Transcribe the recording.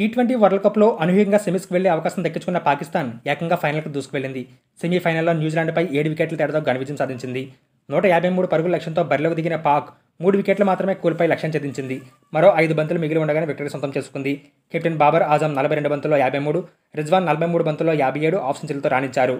T twenty world కప్లో అనూహ్యంగా సెమీస్కి వెళ్లే అవకాశం దక్కించుకున్న పాకిస్తాన్ ఏకంగా ఫైనల్కు దూసుకువెళ్లింది సెమీఫైనల్లో న్యూజిలాండ్పై ఏడు వికెట్ల తేడాతో ఘన విజయం సాధించింది నూట యాభై మూడు పరుగుల లక్ష్యంతో బరిలోకి దిగిన పాక్ మూడు వికెట్లు మాత్రమే కూల్పై లక్ష్యం చెందించింది మరో ఐదు బంతులు మిగిలి ఉండగానే విక్టరీ సొంతం చేసుకుంది కెప్టెన్ బాబర్ ఆజం నలభై రెండు బంతుల్లో యాభై మూడు రిజ్వాన్ నలభై మూడు బంతుల్లో యాభై ఏడు ఆఫ్ సెంచరీలతో రాణించారు